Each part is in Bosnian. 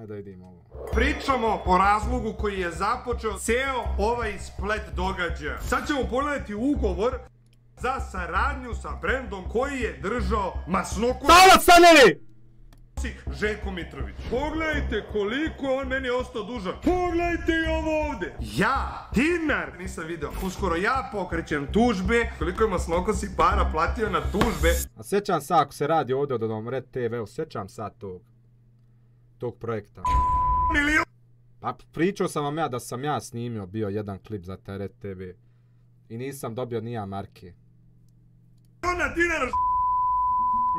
Ajde, ajde im ovo. Pričamo o razlogu koji je započeo ceo ovaj splet događaja. Sad ćemo pogledati ugovor za saradnju sa brendom koji je držao masnoku... Stala, stanjeli! Željko Mitrović. Pogledajte koliko je on meni ostao dužan. Pogledajte i ovo ovde! Ja, Tinar, nisam video. Uskoro ja pokrećem tužbe. Koliko je masnoko si para platio na tužbe. A sećam sa ako se radi ovde od onom Red TV, sećam sa tog tog projekta. Milio. Pa pričao sam vam ja da sam ja snimio bio jedan klip za Teret TV i nisam dobio nija marke. Miliona dinara š...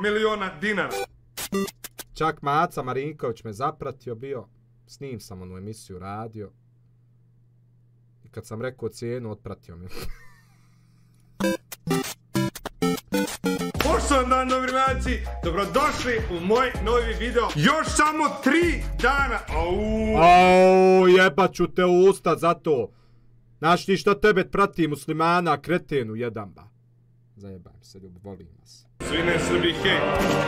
Miliona dinara. Čak Maca Marinković me zapratio bio, S njim sam onu emisiju radio. I kad sam rekao cijenu, otpratio mi. Osam dana dragi dobrodošli u moj novi video. Još samo tri dana. Au. Au, jebaću te u usta za to. Znaš ti šta tebe prati muslimana, kretenu, jedan ba. Zajebam se, ljubi, volim vas. Svine Srbi, hej.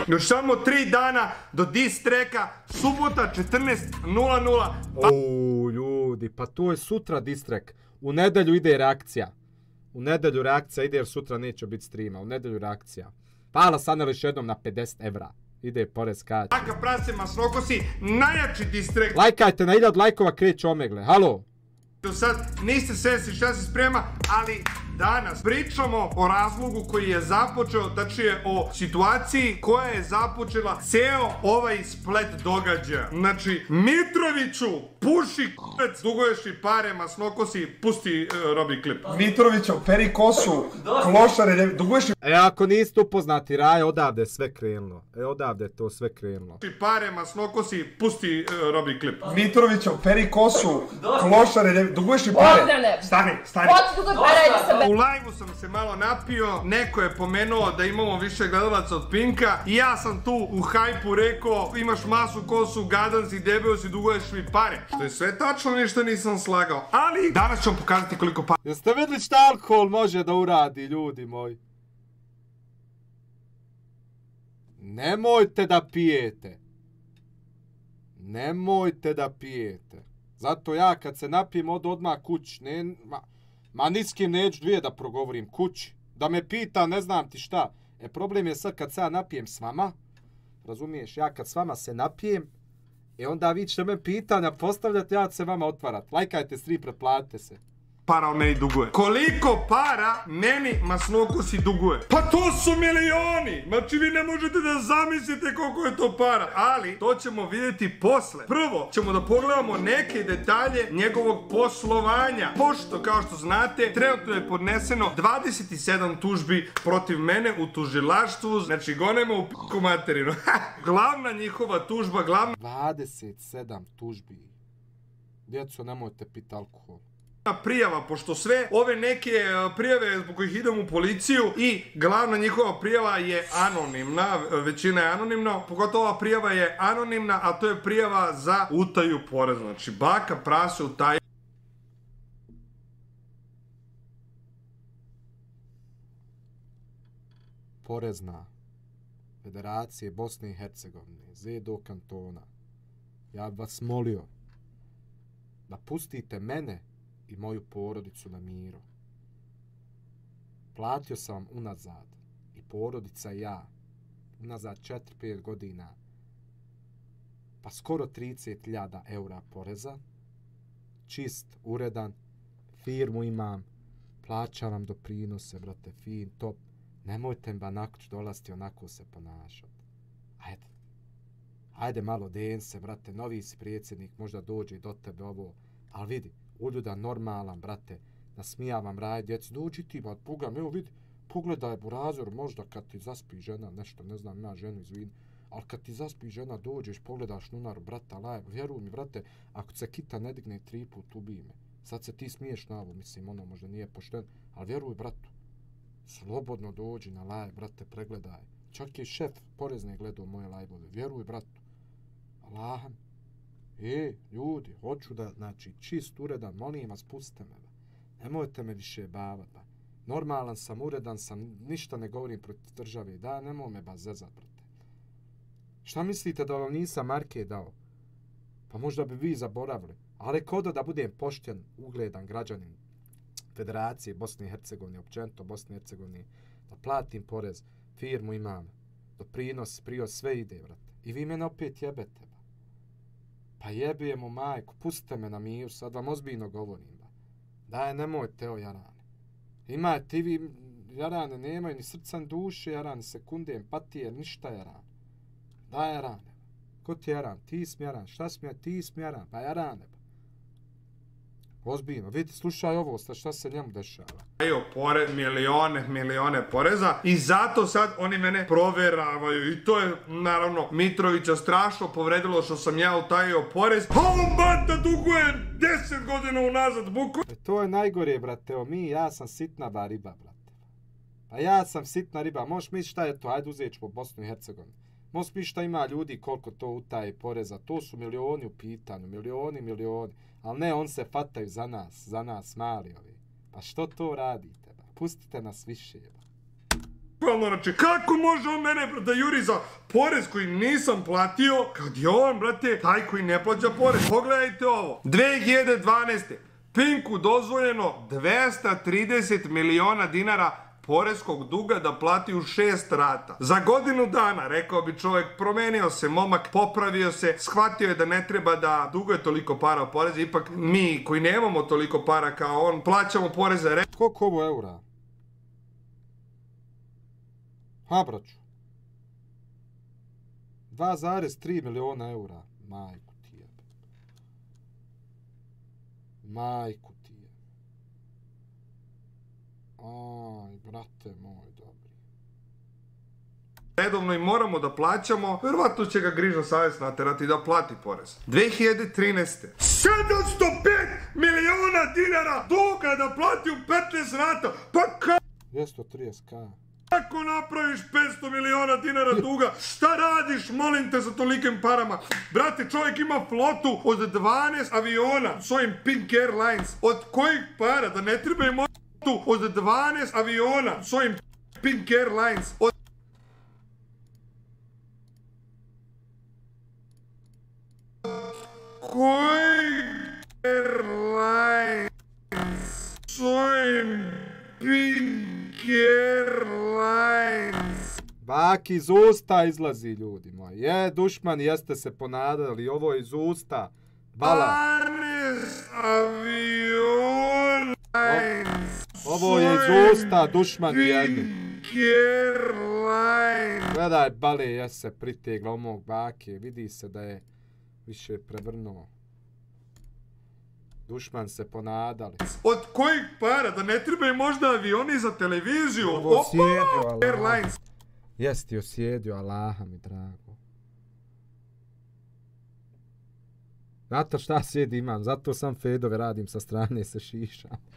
Još samo tri dana do dis treka, subota 14.00. Pa- Au, ljudi, pa to je sutra dis trek. U nedelju ide reakcija. U nedelju reakcija ide jer sutra neće biti streama. U nedelju reakcija. Pala Sanel još jednom na 50 evra. Ide porez kad. Laka prase masloko si najjači distrekt. Lajkajte na od lajkova kreće omegle. Halo. Do sad niste sve si šta se sprema, ali danas pričamo o razlogu koji je započeo, tačnije o situaciji koja je započela ceo ovaj splet događaja. Znači, Mitroviću, puši k***ac, dugoješ i pare, masnokosi, pusti e, robi klip. Mitroviću, peri kosu, klošare, dugoješ i... E, ako niste upoznati, raj, odavde sve krenulo. E, odavde to sve krenulo. Puši pare, masnokosi, pusti e, robi klip. Mitroviću, peri kosu, klošare, dugoješ i pare. Bogdane! Stani, stani. Poti, dugoj pare, se U live sam se malo napio, neko je pomenuo da imamo više gledalaca od Pinka i ja sam tu u hajpu rekao imaš masu kosu, gadan si, debel si, duguješ mi pare. Što je sve tačno, ništa nisam slagao. Ali, danas ću vam pokazati koliko pare... Jeste vidli šta alkohol može da uradi, ljudi moji? Nemojte da pijete. Nemojte da pijete. Zato ja kad se napijem od odmah kuć, ne... Ma... Ma nitski neću dvije da progovorim kući. Da me pita, ne znam ti šta. E problem je sad kad se ja napijem s vama, razumiješ, ja kad s vama se napijem, e onda vi ćete me pitanja postavljati, ja ću se vama otvarati. Lajkajte stri, pretplatite se para on meni duguje. Koliko para meni masnoko si duguje? Pa to su milioni! Znači vi ne možete da zamislite koliko je to para. Ali to ćemo vidjeti posle. Prvo ćemo da pogledamo neke detalje njegovog poslovanja. Pošto kao što znate trenutno je podneseno 27 tužbi protiv mene u tužilaštvu. Znači gonemo u p***u materinu. glavna njihova tužba, glavna... 27 tužbi. Djeco, nemojte pita alkohol prijava, pošto sve ove neke e, prijave zbog kojih idem u policiju i glavna njihova prijava je anonimna, većina je anonimna, pogotovo ova prijava je anonimna, a to je prijava za utaju porez. Znači, baka prase utaju. Porezna Federacije Bosne i Hercegovine, Zedo kantona, ja bi vas molio da pustite mene i moju porodicu na miru. Platio sam vam unazad i porodica i ja unazad 4-5 godina pa skoro 30.000 eura poreza. Čist, uredan, firmu imam, plaća vam do prinose, brate, fin, top. Nemojte mi banakuć dolasti onako se ponašati. Ajde, ajde malo den se, brate, novi si predsjednik, možda dođe do tebe ovo, ali vidi, uljudan, normalan, brate, nasmijavam raje djeci, dođi ti, bad, pogledam, evo vidi, pogledaj burazor, možda kad ti zaspi žena, nešto, ne znam, na ženu, izvin, ali kad ti zaspi žena, dođeš, pogledaš nunaru, brata, laj, vjeruj mi, brate, ako se kita ne digne tri put, ubij me. Sad se ti smiješ na ovo, mislim, ono možda nije pošten, ali vjeruj, bratu, slobodno dođi na laj, brate, pregledaj. Čak je šef porezne gledao moje lajbove, vjeruj, bratu, Allah, E, ljudi, hoću da, znači, čist uredan, molim vas, pustite me. Nemojte me više bavati. Ba. Normalan sam, uredan sam, ništa ne govorim protiv države. Da, nemoj me ba zezat, brate. Šta mislite da vam nisam Marke dao? Pa možda bi vi zaboravili. Ali kodo da budem pošten, ugledan građanin Federacije Bosne i Hercegovine, općento Bosne i Hercegovine, da platim porez, firmu imam, doprinos, prio, sve ide, brate. I vi mene opet jebete, Pa jebijemo majku, pustite me na miju, sad vam ozbiljno govorim. Ba. Daj, nemojte o jarane. Ima ti vi, jarane nemaj ni srca, ni duše, jarane sekunde, empatije, ništa jarane. Daj, jarane. Ko ti jaran? Ti smjaran. Šta smjaran? Ti smjaran. Pa jarane ozbiljno. Vidite, slušaj ovo, sta šta se njemu dešava. Ajo, pored milione, milione poreza i zato sad oni mene proveravaju i to je, naravno, Mitrovića strašno povredilo što sam ja utajio porez. A on banda duguje deset godina unazad, buku. E, to je najgore, brate, o mi, ja sam sitna bariba, brate. Pa ja sam sitna riba, možeš misliti šta je to, ajde uzeti po Bosnu i Hercegovini. Možeš misliti šta ima ljudi, koliko to utaje poreza, to su milioni u pitanju, milioni. milioni. Ali ne, on se fataju za nas, za nas mali ovi. Pa što to radite, Pustite nas više, ba. Bukvalno, znači, kako može on mene da juri za porez koji nisam platio, kad je on, brate, taj koji ne plaća porez? Pogledajte ovo. 2012. Pinku dozvoljeno 230 miliona dinara porezkog duga da plati u šest rata. Za godinu dana, rekao bi čovjek, promenio se momak, popravio se, shvatio je da ne treba da duguje toliko para u poreze, ipak mi koji nemamo toliko para kao on, plaćamo poreze. Re... Koliko ovo eura? Ha, braću. 2,3 miliona eura. Majku ti jebe. Majko. brate moj, dobri. Redovno i moramo da plaćamo, vjerovatno će ga grižno savjes naterati da plati porez. 2013. 705 miliona dinara duga da plati u 15 rata, pa ka... 230k. Kako napraviš 500 miliona dinara duga? Šta radiš, molim te, za tolikim parama? Brate, čovjek ima flotu od 12 aviona svojim Pink Airlines. Od kojih para? Da ne treba imo tu od 12 aviona s ovim Pink Airlines od... Koji Airlines s ovim Pink Airlines? Bak, iz usta izlazi, ljudi moji. Je, dušman, jeste se ponadali, ovo je iz usta. Bala. Barnes avion. Ovo je iz usta dušman jedni. Kjerlajn! Gledaj, bale, ja se pritegla u mog bake. Vidi se da je više prevrnuo. Dušman se ponadali. Od kojih para? Da ne treba i možda avioni za televiziju? Ovo sjedio, Allah. Jes ti osjedio, Allaha mi drago. Zato šta sjedi imam, zato sam Fedove radim sa strane se šišam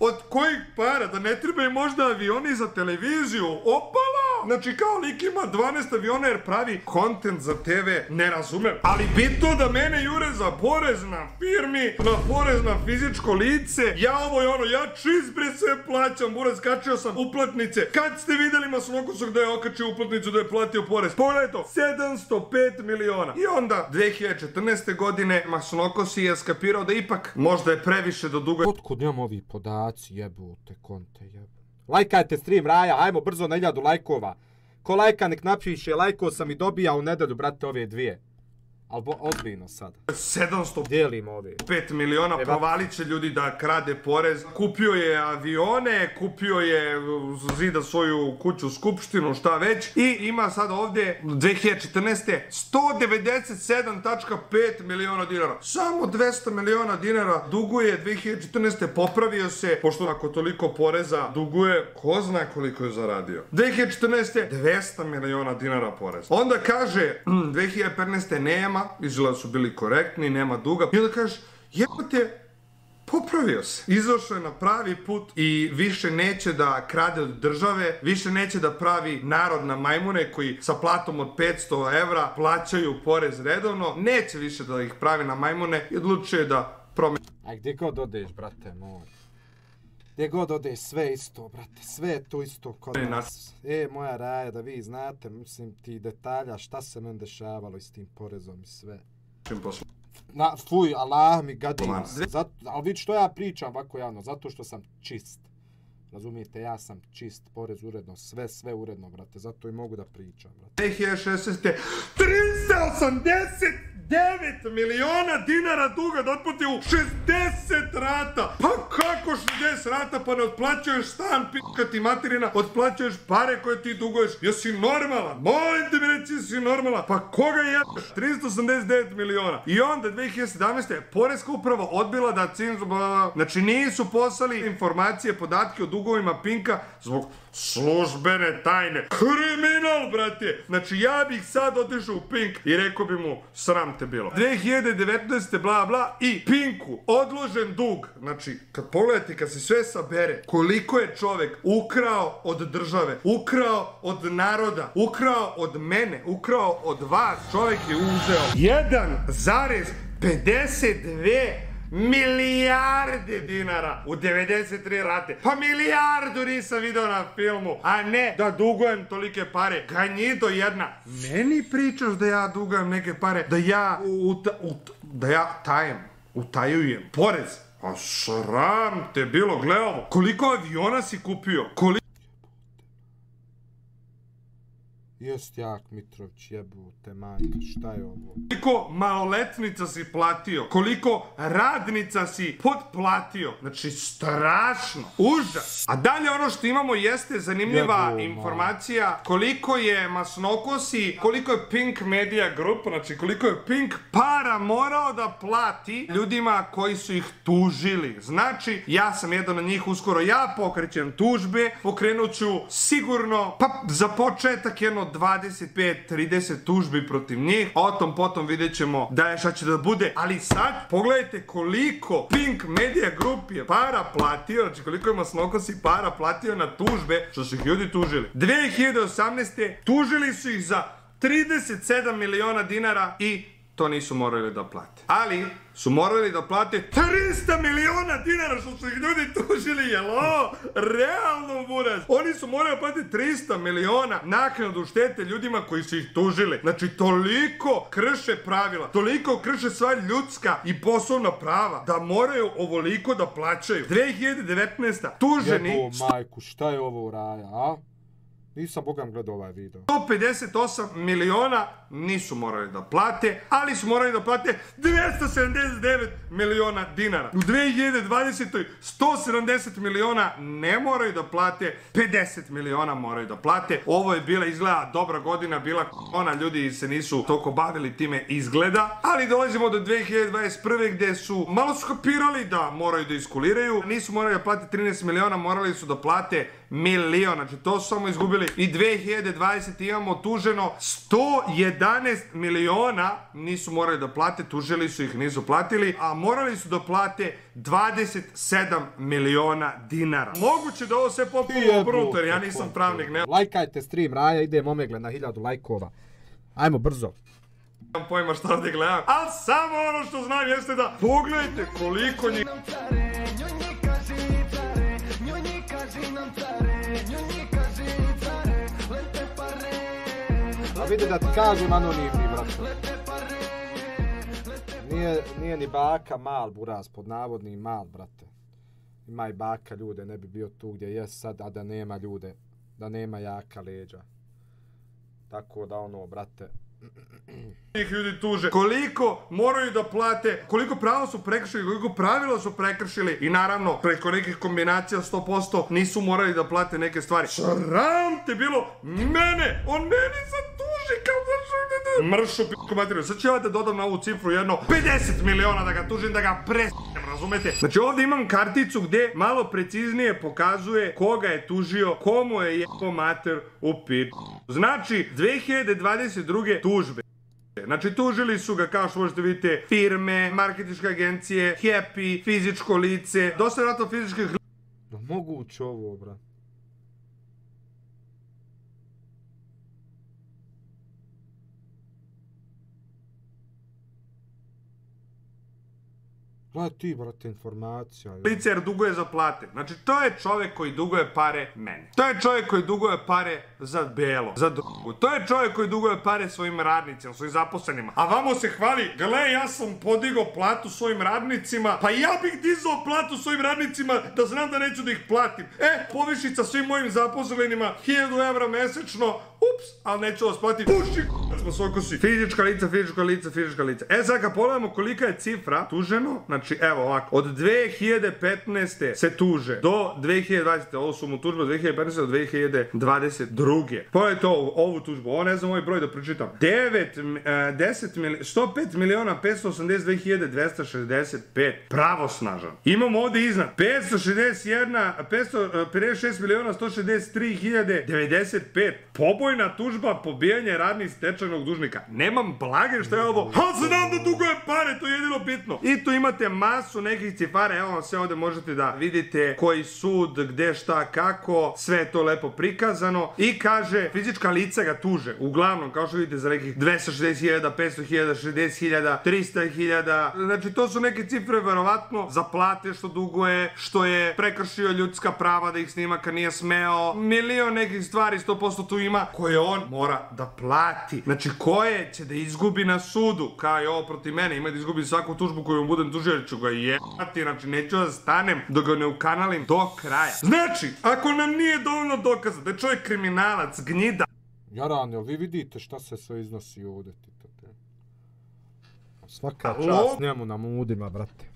od kojih para, da ne trebaju možda avioni za televiziju, opala! Znači, kao lik ima 12 aviona jer pravi kontent za TV, ne razumem. Ali bitno da mene jure za porez na firmi, na porez na fizičko lice, ja ovo je ono, ja čist bre se plaćam, bure, skačio sam uplatnice. Kad ste videli ma svokusog da je okačio uplatnicu, da je platio porez? Pogledaj to, 705 miliona. I onda, 2014. godine, Masnokos je skapirao da ipak možda je previše do duga. Otkud imam ovi podaci, jebote, konte, jebute lajkajte stream Raja, ajmo brzo na iljadu lajkova. Ko lajka nek napiše, lajko sam i dobija u nedelju, brate, ove dvije. Al bo, odbino sada. 700... Dijelimo ovi. 5 miliona provalit će ljudi da krade porez. Kupio je avione, kupio je zida svoju kuću skupštinu, šta već. I ima sad ovdje 2014. 197.5 miliona dinara. Samo 200 miliona dinara duguje 2014. Popravio se, pošto ako toliko poreza duguje, ko zna koliko je zaradio. 2014. 200 miliona dinara porez. Onda kaže, 2015. nema nema, izgleda su bili korektni, nema duga. I onda kažeš, te, popravio se. Izašao je na pravi put i više neće da krade od države, više neće da pravi narod na majmune koji sa platom od 500 evra plaćaju porez redovno, neće više da ih pravi na majmune i odlučuje da promeni. A gdje kao dodeš, brate, moj? gdje god ode, sve isto, brate, sve je to isto kod nas. E, moja raja, da vi znate, mislim, ti detalja, šta se men dešavalo s tim porezom i sve. Čim Na, fuj, Allah mi gadim. Zato, ali vidi što ja pričam ovako javno, zato što sam čist. Razumijete, ja sam čist, porez uredno, sve, sve uredno, brate, zato i mogu da pričam, brate. 2016. 389 miliona dinara duga da otputi u 60 rata. Pa kako 60 rata, pa ne otplaćuješ stan, p***a ti materina, otplaćuješ pare koje ti duguješ. Jesi normala? Molim te mi reći, si normala? Pa koga je 389 miliona. I onda 2017. Poreska uprava odbila da cinzu... Znači nisu poslali informacije, podatke o dugu krugovima Pinka zbog službene tajne. Kriminal, brate! Znači, ja bih sad otišao u Pink i rekao bi mu, sram te bilo. 2019. bla bla i Pinku odložen dug. Znači, kad pogledate, kad se sve sabere, koliko je čovek ukrao od države, ukrao od naroda, ukrao od mene, ukrao od vas, čovek je uzeo 1,52 milijarde dinara u 93 rate. Pa milijardu nisam vidio na filmu, a ne da dugujem tolike pare. Ganjito jedna. Meni pričaš da ja dugujem neke pare, da ja ut, ut, da ja tajem, utajujem porez. A sram te bilo, gle ovo, koliko aviona si kupio, koliko... Jest jak Mitrović jebute majka, šta je ovo? Koliko maloletnica si platio? Koliko radnica si potplatio? Znači strašno, užas! A dalje ono što imamo jeste zanimljiva informacija koliko je Masnokosi, koliko je Pink Media Group, znači koliko je Pink para morao da plati ljudima koji su ih tužili. Znači, ja sam jedan od njih, uskoro ja pokrećem tužbe, pokrenut ću sigurno, pa za početak jedno 25-30 tužbi protiv njih. O tom potom vidjet ćemo da je šta će da bude. Ali sad pogledajte koliko Pink Media Group je para platio, znači koliko je Masnokos i para platio na tužbe što su ih ljudi tužili. 2018. tužili su ih za 37 miliona dinara i to nisu morali da plate. Ali su morali da plate 300 miliona dinara što su ih ljudi tužili, jel o? Realno, buraz! Oni su morali da plate 300 miliona naknadu štete ljudima koji su ih tužili. Znači, toliko krše pravila, toliko krše sva ljudska i poslovna prava da moraju ovoliko da plaćaju. 2019. tuženi... Jebo majku, šta je ovo u raja, a? Nisam bogam gledao ovaj video. 158 miliona nisu morali da plate, ali su morali da plate 279 miliona dinara. U 2020. 170 miliona ne moraju da plate, 50 miliona moraju da plate. Ovo je bila izgleda dobra godina, bila ona ljudi se nisu toliko bavili time izgleda. Ali dolazimo do 2021. gdje su malo skopirali da moraju da iskuliraju. Nisu morali da plate 13 miliona, morali su da plate miliona. Znači to samo izgubili i 2020 imamo tuženo 111 miliona nisu morali da plate, tužili su ih, nisu platili, a morali su da plate 27 miliona dinara. Moguće da ovo sve popuno obrnuto, ja nisam pravnik. Ne... Lajkajte stream, Raja, ide momegle na hiljadu lajkova. Ajmo brzo. Nemam pojma šta ovdje gledam, ali samo ono što znam jeste da pogledajte koliko njih... vidi da ti kažem anonimni, brate. Nije, nije ni baka mal buraz, pod navodni mal, brate. Ima i baka ljude, ne bi bio tu gdje je sad, a da nema ljude. Da nema jaka leđa. Tako da ono, brate, Njih ljudi tuže koliko moraju da plate, koliko pravo su prekršili, koliko pravila su prekršili i naravno preko nekih kombinacija 100% nisu morali da plate neke stvari. Sram te bilo mene, on meni za to! tuži, kao da šutne da... Mršu p***ku materiju, sad ću ja da dodam na ovu cifru jedno 50 miliona da ga tužim, da ga pres***am, razumete? Znači ovdje imam karticu gdje malo preciznije pokazuje koga je tužio, komu je jeho mater u p***. Znači, 2022. tužbe. Znači, tužili su ga, kao što možete vidite, firme, marketičke agencije, Happy, e fizičko lice, dosta vratno fizičkih l***a. Moguće ovo, brate. Gledaj ti, brate, informacija. Je. Licer duguje za plate. Znači, to je čovjek koji duguje pare meni. To je čovjek koji duguje pare za belo, za drugu. To je čovjek koji duguje pare svojim radnicima, svojim zaposlenima. A vamo se hvali, gle, ja sam podigao platu svojim radnicima, pa ja bih dizao platu svojim radnicima da znam da neću da ih platim. E, povišica svim mojim zaposlenima, 1000 evra mesečno, Ups, ali neću vas plati. Puši, k***a, smo svoj kosi. Fizička lica, fizička lica, fizička lica. E, sad kad pogledamo kolika je cifra, tuženo, na znači, Znači, evo ovako, od 2015. se tuže do 2020. Ovo su mu tužbe od 2015. do 2022. Pa to ovu, ovu tužbu, ovo ne znam ovaj broj da pročitam. 9, 10 e, miliona, 105 pravosnažan. Imamo ovde iznad, 561, 556 e, miliona, 163 095 pobojna tužba pobijanje radnih stečajnog dužnika. Nemam blage što je ovo, ha, znam da dugo je pare, to je jedino bitno. I tu imate masu nekih cifara, evo sve ovde možete da vidite koji sud, gde, šta, kako, sve je to lepo prikazano. I kaže, fizička lica ga tuže, uglavnom, kao što vidite, za nekih 260.000, 500.000, 60.000, 300.000, 000. znači to su neke cifre, verovatno, za plate što dugo je, što je prekršio ljudska prava da ih snima kad nije smeo, milion nekih stvari, 100% tu ima, koje on mora da plati. Znači, koje će da izgubi na sudu, kao je ovo protiv mene, ima da izgubi svaku tužbu koju mu budem tužio, ću ga jebati, znači neću da stanem dok ga ne ukanalim do kraja. Znači, ako nam nije dovoljno dokaza da je čovjek kriminalac, gnjida... Jaran, jel vi vidite šta se sve iznosi ovdje? Svaka čast njemu na mudima, brate.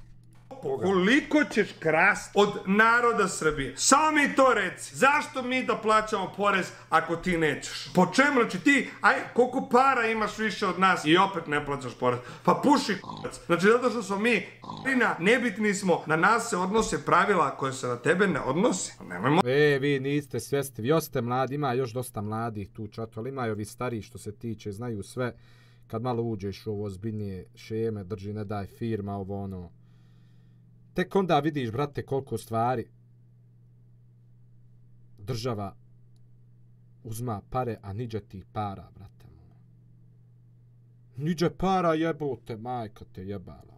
Koga? Koliko ćeš krasti od naroda Srbije? Samo mi to reci. Zašto mi da plaćamo porez ako ti nećeš? Po čemu? Znači ti, aj, koliko para imaš više od nas i opet ne plaćaš porez? Pa puši k***ac. Znači zato što smo mi k***ina, nebitni smo, na nas se odnose pravila koje se na tebe ne odnose. Nemojmo... Ve, vi niste svesti, vi ste mladi, ima još dosta mladih tu čato, ali ima i ovi što se tiče, znaju sve. Kad malo uđeš u ovo zbiljnije šeme, drži, ne daj firma, ovo ono, tek onda vidiš, brate, koliko stvari država uzma pare, a niđa ti para, brate. Niđe para jebote, majka te jebala.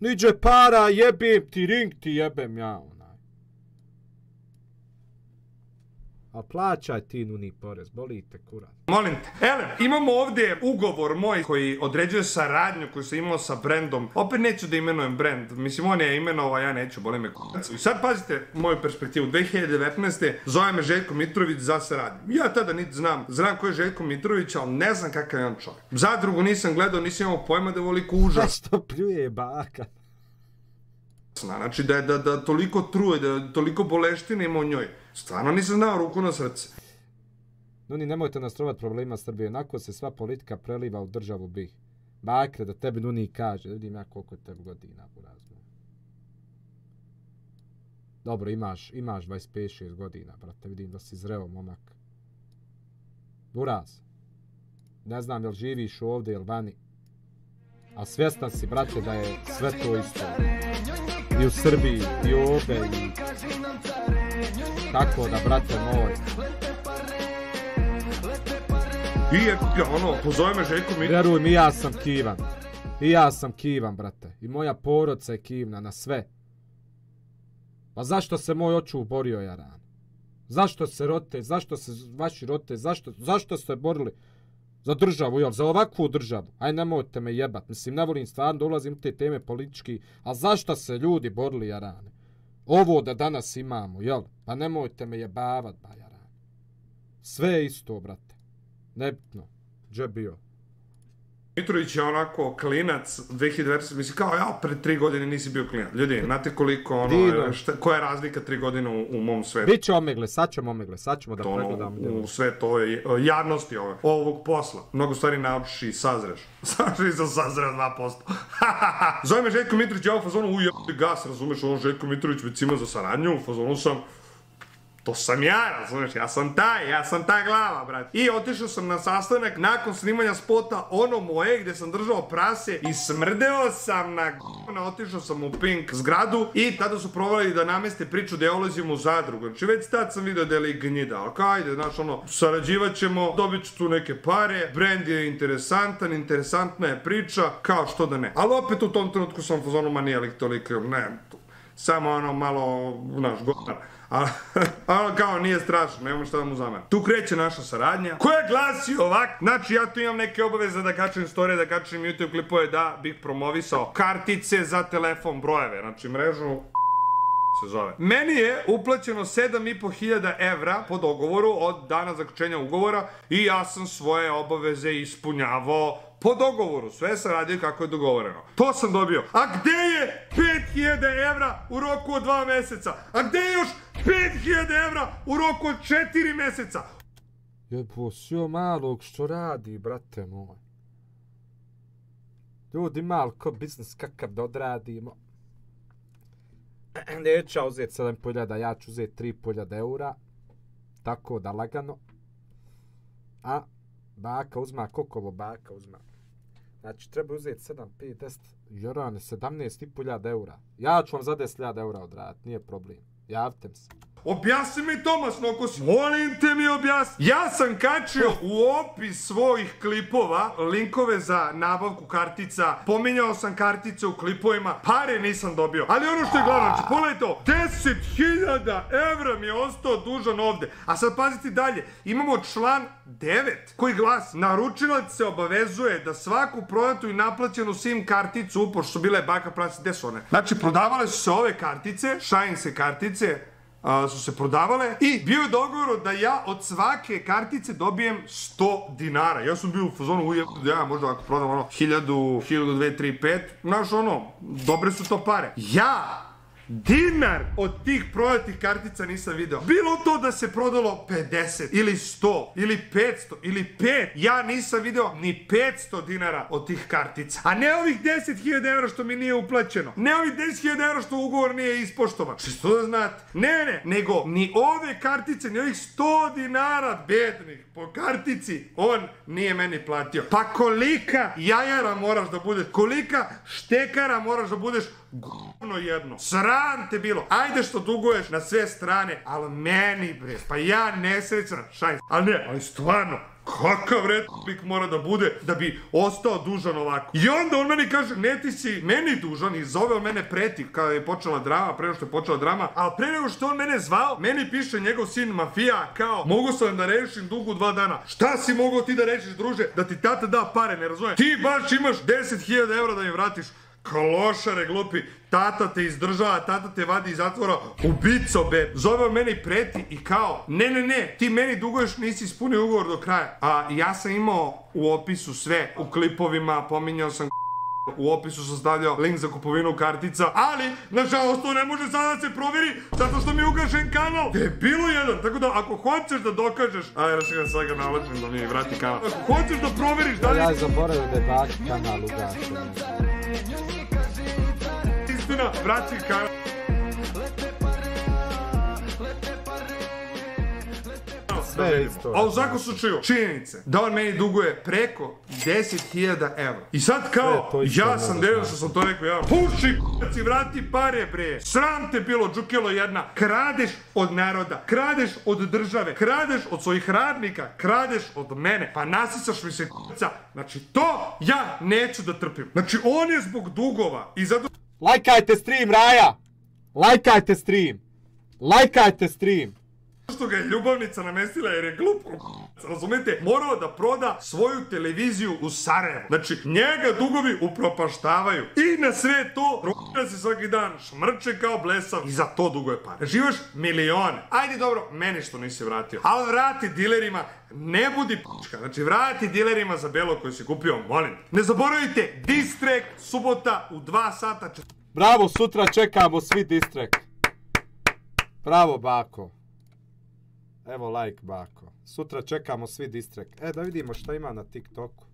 Niđe para jebim ti ring ti jebem ja on. A plaćaj ti nuni porez, boli te kurat. Molim te, hele, imamo ovdje ugovor moj koji određuje saradnju koju sam imao sa brendom. Opet neću da imenujem brend, mislim on je imenova, ja neću, boli me kurat. I sad pazite moju perspektivu, 2019. zove me Željko Mitrović za saradnju. Ja tada niti znam, znam ko je Željko Mitrović, ali ne znam kakav je on čovjek. Zadrugu nisam gledao, nisam imao pojma da je voliko užas. Zašto pljuje baka? Znači da je da, da toliko truje, da toliko boleštine ima u njoj. Stvarno nisam znao ruku na srce. Nuni, nemojte nas trovat problema Srbije. Nakon se sva politika preliva u državu bih. Bakre, da tebi Nuni kaže. Vidim ja koliko je tebi godina u Dobro, imaš, imaš 25-6 godina, brate. Vidim da si zreo, momak. Buraz, ne znam jel živiš ovdje ili vani, a svjestan si, brate, da je sve to isto. I u Srbiji, i u ovdje, tako da, brate moj. I je, ono, pozove me Željko Mitrović. Vjerujem, i ja sam kivan. I ja sam kivan, brate. I moja porodca je kivna na sve. Pa zašto se moj oču uborio, Jaran? Zašto se rote, zašto se vaši rote, zašto, zašto ste borili za državu, jel, za ovakvu državu? Aj, nemojte me jebat, mislim, ne volim stvarno da ulazim u te teme politički, a zašto se ljudi borili, Jarane? ovo da danas imamo, jel? Pa nemojte me jebavat, Bajaran. Sve je isto, brate. Nebitno. Džebio. bio. Mitrović je onako klinac 2020. misli kao ja, pre tri godine nisi bio klinac. Ljudi, znate koliko ono, Dino. šta, koja je razlika tri godine u, u mom svetu? Biće omegle, sad ćemo omegle, sad ćemo da to, pregledamo. U to je javnosti ove, ovog posla. Mnogo stvari naučiš i sazreš. Sazreš za sazreš dva posta. Zove me Željko Mitrović, ja u fazonu, uj, gas, razumeš, ono Željko Mitrović, već ima za saradnju, u fazonu sam, to sam ja, razumiješ, ja sam taj, ja sam ta glava, brat. I otišao sam na sastanak nakon snimanja spota ono moje gdje sam držao prase i smrdeo sam na g***. Otišao sam u Pink zgradu i tada su provali da nameste priču da ja ulazim u zadrugu. Znači već tad sam vidio da je gnjida, ali kao ajde, znaš ono, sarađivat ćemo, dobit ću tu neke pare, brand je interesantan, interesantna je priča, kao što da ne. Ali opet u tom trenutku sam u manijelik toliko, ne, samo ono malo, znaš, gotar. A, a ono kao nije strašno, nemam šta da mu zamer. Tu kreće naša saradnja. Koja glasi ovak? Znači ja tu imam neke obaveze da kačem story, da kačem YouTube klipove, da bih promovisao kartice za telefon brojeve. Znači mrežu se zove. Meni je uplaćeno 7500 evra po dogovoru od dana zaključenja ugovora i ja sam svoje obaveze ispunjavao po dogovoru, sve sam radio kako je dogovoreno. To sam dobio. A gde je 5000 evra u roku od dva meseca? A gde je još 5000 evra u roku od četiri meseca? Jebo, sio malog što radi, brate moj. Ljudi, malko biznis kakav da odradimo. Neću ja uzeti 7.000, ja ću uzeti 3.000 eura. Tako da lagano. A, Baka uzma, kokolo baka uzma. Znači, treba uzeti 7, 5, 10, jorane, 17,5 ljada eura. Ja ću vam za 10 ljada eura odrati, nije problem. Javite mi se. Objasni mi, Tomas si. Molim te mi objasni. Ja sam kačio u opis svojih klipova linkove za nabavku kartica. Pominjao sam kartice u klipovima. Pare nisam dobio. Ali ono što je glavno, će znači, pogledaj to. 10.000 evra mi je ostao dužan ovde. A sad pazite dalje. Imamo član 9 koji glas. Naručilac se obavezuje da svaku prodatu i naplaćenu SIM karticu, pošto bila bile baka prasi, gde su one? Znači, prodavale su se ove kartice, Shine se kartice, a, su se prodavale i bio je dogovor da ja od svake kartice dobijem 100 dinara. Ja sam bio u fazonu ujebno da ja možda ako prodam ono 1000, 1000, 2, 3, 5, znaš ono, dobre su to pare. Ja dinar od tih prodatih kartica nisam video. Bilo to da se prodalo 50 ili 100 ili 500 ili 5, ja nisam video ni 500 dinara od tih kartica. A ne ovih 10.000 eura što mi nije uplaćeno. Ne ovih 10.000 eura što ugovor nije ispoštovan. Što da znate? Ne, ne, nego ni ove kartice, ni ovih 100 dinara bednih po kartici on nije meni platio. Pa kolika jajara moraš da budeš? Kolika štekara moraš da budeš Ono jedno. Sram te bilo. Ajde što duguješ na sve strane, Al meni bre. Pa ja nesrećan, šajs. Al ne, Al stvarno. Kakav retnik mora da bude da bi ostao dužan ovako. I onda on meni kaže, ne ti si meni dužan i zove on mene preti kada je počela drama, preno što je počela drama. A pre nego što on mene zvao, meni piše njegov sin mafija kao, mogu sam da rešim dugu dva dana. Šta si mogao ti da rešiš druže da ti tata da pare, ne razumijem? Ti baš imaš 10.000 evra da mi vratiš. Klošare glupi, tata te izdržava, tata te vadi iz zatvora, ubico be. Zove on meni preti i kao, ne, ne, ne, ti meni dugo još nisi ispunio ugovor do kraja. A ja sam imao u opisu sve, u klipovima, pominjao sam U opisu sam stavljao link za kupovinu kartica, ali, nažalost, to ne može sada se provjeri, zato što mi je ugašen kanal. Te je bilo jedan, tako da, ako hoćeš da dokažeš... Ajde, da ga sada ga da mi vrati kanal. Ako hoćeš da provjeriš, da li... Ja zaboravim da je baš kanal ugašen godina, vrati kamer. Sve je isto. Ali u svakom slučaju, činjenice, da on meni duguje preko 10.000 evra. I sad kao, ja sam delio što sam to rekao, ja, puši k***ac i vrati pare, bre. Sram te bilo, džukelo jedna, kradeš od naroda, kradeš od države, kradeš od svojih radnika, kradeš od mene, pa nasisaš mi se k***ca. Znači, to ja neću da trpim. Znači, on je zbog dugova i zato Lajkajte stream, Raja! Lajkajte stream! Lajkajte stream! Što ga je ljubavnica namestila jer je glupo. Razumete, morao da proda svoju televiziju u Sarajevo. Znači, njega dugovi upropaštavaju. I na sve to, rukira se svaki dan, šmrče kao blesav i za to dugo je pare. Živaš milione. Ajde dobro, meni što nisi vratio. Ali vrati dilerima, ne budi p***ka. Znači, vrati dilerima za belo koje si kupio, molim. Ne zaboravite, distrek, subota u 2 sata Bravo, sutra čekamo svi distrek. Bravo, bako. Evo like, bako. Sutra čekamo svi distrek. E, da vidimo šta ima na TikToku.